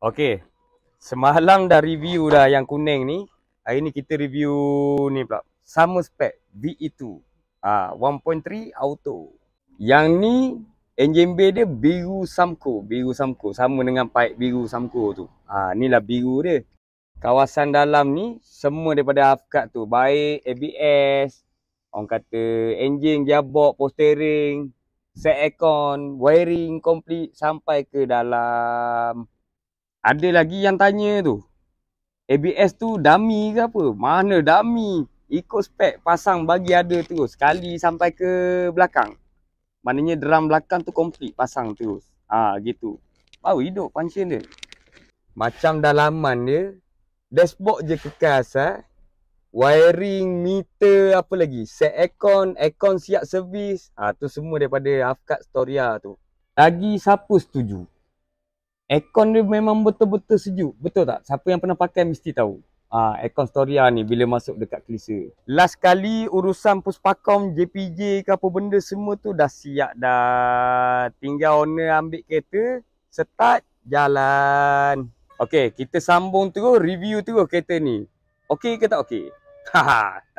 Okey. Semalam dah review dah yang kuning ni. Hari ni kita review ni pula. Sama spek VE2. Ah 1.3 auto. Yang ni enjin bay dia biru Samco, biru Samco sama dengan paik biru Samco tu. Ah inilah biru dia. Kawasan dalam ni semua daripada afkat tu. Baik ABS, orang kata enjin gearbox, posteriring, set aircon, wiring complete sampai ke dalam ada lagi yang tanya tu. ABS tu dummy ke apa? Mana dummy? Ikut spek pasang bagi ada terus. Sekali sampai ke belakang. Maknanya drum belakang tu complete pasang terus. Ah gitu. Bau oh, hidup function dia. Macam dalaman dia. Dashboard je kekas eh. Wiring, meter, apa lagi? Set aircon, aircon siap servis. Ah ha, tu semua daripada Afkat Storia tu. Lagi siapa setuju? aircon dia memang betul-betul sejuk. Betul tak? Siapa yang pernah pakai mesti tahu. Ah, aircon Storia ni bila masuk dekat kelisa. Last kali urusan puspakom, JPJ ke apa benda semua tu dah siap dah. Tinggal owner ambil kereta, start jalan. Okay, kita sambung terus review terus kereta ni. Okay ke tak okay? Haha.